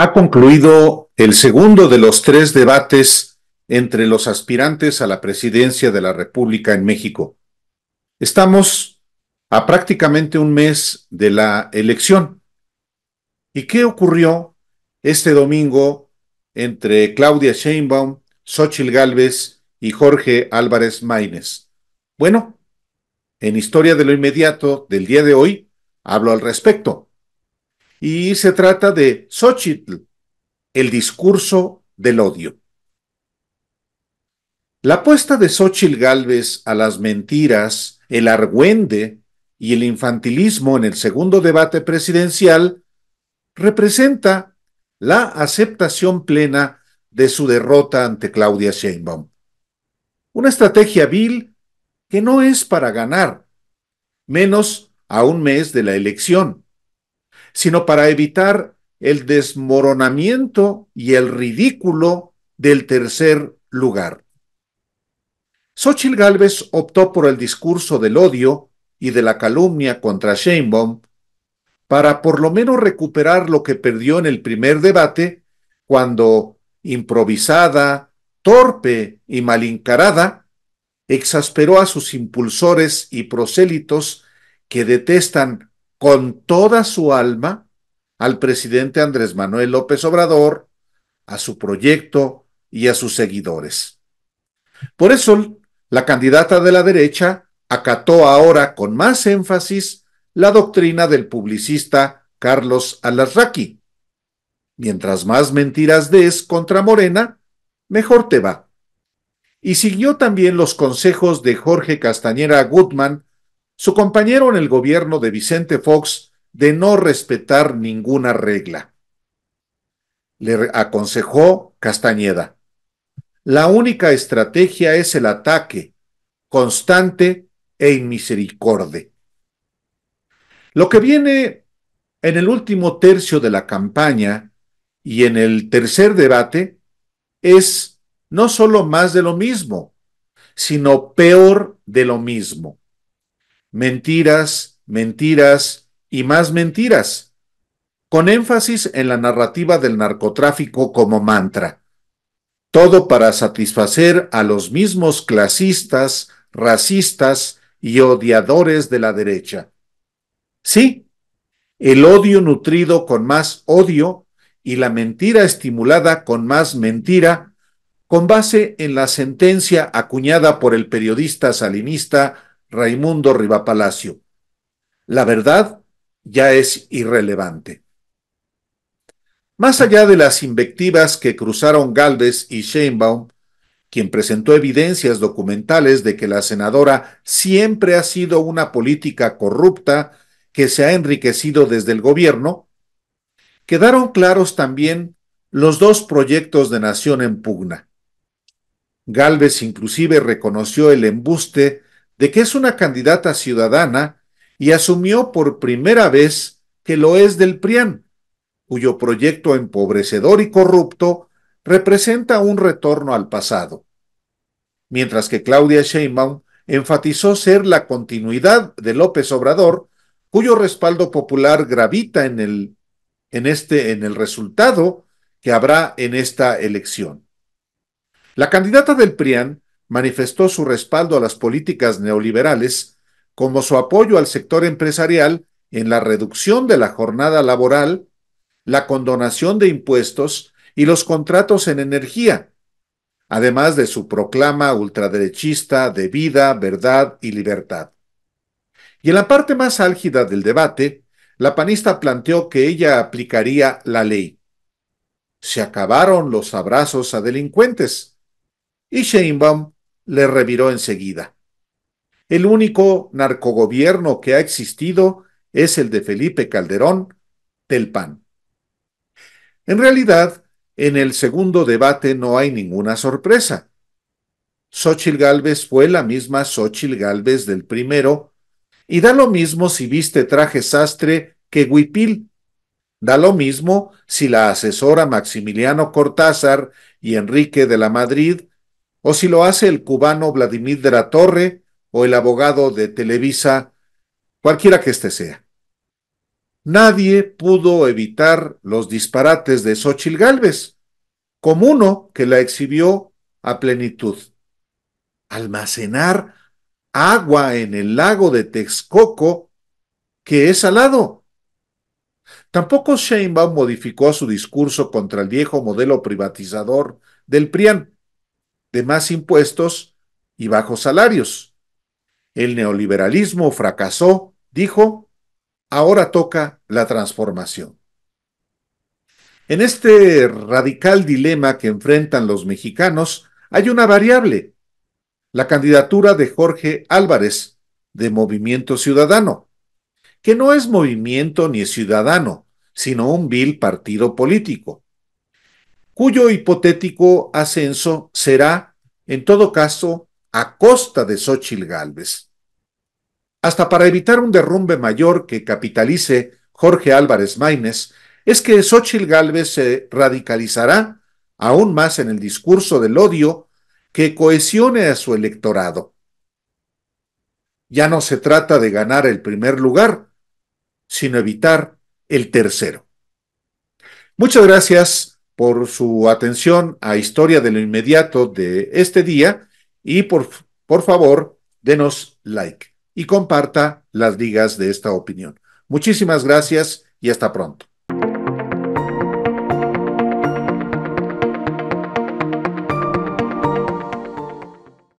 ha concluido el segundo de los tres debates entre los aspirantes a la presidencia de la República en México. Estamos a prácticamente un mes de la elección. ¿Y qué ocurrió este domingo entre Claudia Sheinbaum, Xochil Gálvez y Jorge Álvarez Maínez? Bueno, en Historia de lo Inmediato del día de hoy hablo al respecto. Y se trata de Xochitl, el discurso del odio. La apuesta de Xochitl Galvez a las mentiras, el argüende y el infantilismo en el segundo debate presidencial representa la aceptación plena de su derrota ante Claudia Sheinbaum. Una estrategia vil que no es para ganar, menos a un mes de la elección sino para evitar el desmoronamiento y el ridículo del tercer lugar. Xochitl Gálvez optó por el discurso del odio y de la calumnia contra Sheinbaum para por lo menos recuperar lo que perdió en el primer debate cuando, improvisada, torpe y encarada, exasperó a sus impulsores y prosélitos que detestan con toda su alma al presidente Andrés Manuel López Obrador, a su proyecto y a sus seguidores. Por eso, la candidata de la derecha acató ahora con más énfasis la doctrina del publicista Carlos Alarraqui. Mientras más mentiras des contra Morena, mejor te va. Y siguió también los consejos de Jorge Castañera Gutmann su compañero en el gobierno de Vicente Fox de no respetar ninguna regla. Le aconsejó Castañeda. La única estrategia es el ataque, constante e inmisericorde. Lo que viene en el último tercio de la campaña y en el tercer debate es no solo más de lo mismo, sino peor de lo mismo mentiras, mentiras y más mentiras, con énfasis en la narrativa del narcotráfico como mantra. Todo para satisfacer a los mismos clasistas, racistas y odiadores de la derecha. Sí, el odio nutrido con más odio y la mentira estimulada con más mentira, con base en la sentencia acuñada por el periodista salinista Raimundo Rivapalacio. La verdad ya es irrelevante. Más allá de las invectivas que cruzaron Galvez y Sheinbaum, quien presentó evidencias documentales de que la senadora siempre ha sido una política corrupta que se ha enriquecido desde el gobierno, quedaron claros también los dos proyectos de nación en pugna. Galvez inclusive reconoció el embuste de que es una candidata ciudadana y asumió por primera vez que lo es del PRIAN, cuyo proyecto empobrecedor y corrupto representa un retorno al pasado. Mientras que Claudia Sheinbaum enfatizó ser la continuidad de López Obrador, cuyo respaldo popular gravita en el, en este, en el resultado que habrá en esta elección. La candidata del PRIAN manifestó su respaldo a las políticas neoliberales como su apoyo al sector empresarial en la reducción de la jornada laboral, la condonación de impuestos y los contratos en energía, además de su proclama ultraderechista de vida, verdad y libertad. Y en la parte más álgida del debate, la panista planteó que ella aplicaría la ley. Se acabaron los abrazos a delincuentes. Y Sheinbaum le reviró enseguida. El único narcogobierno que ha existido es el de Felipe Calderón del PAN. En realidad, en el segundo debate no hay ninguna sorpresa. Xochil Gálvez fue la misma Xochil Gálvez del primero, y da lo mismo si viste traje sastre que huipil. Da lo mismo si la asesora Maximiliano Cortázar y Enrique de la Madrid o si lo hace el cubano Vladimir de la Torre o el abogado de Televisa, cualquiera que éste sea. Nadie pudo evitar los disparates de Xochil Galvez, como uno que la exhibió a plenitud. Almacenar agua en el lago de Texcoco, que es salado. Tampoco Sheinbaum modificó su discurso contra el viejo modelo privatizador del PRIAN de más impuestos y bajos salarios. El neoliberalismo fracasó, dijo, ahora toca la transformación. En este radical dilema que enfrentan los mexicanos hay una variable, la candidatura de Jorge Álvarez, de Movimiento Ciudadano, que no es movimiento ni ciudadano, sino un vil partido político cuyo hipotético ascenso será, en todo caso, a costa de Xochitl Gálvez. Hasta para evitar un derrumbe mayor que capitalice Jorge Álvarez Maínez, es que Xochitl Gálvez se radicalizará aún más en el discurso del odio que cohesione a su electorado. Ya no se trata de ganar el primer lugar, sino evitar el tercero. Muchas gracias por su atención a Historia de lo Inmediato de este día y por, por favor, denos like y comparta las ligas de esta opinión. Muchísimas gracias y hasta pronto.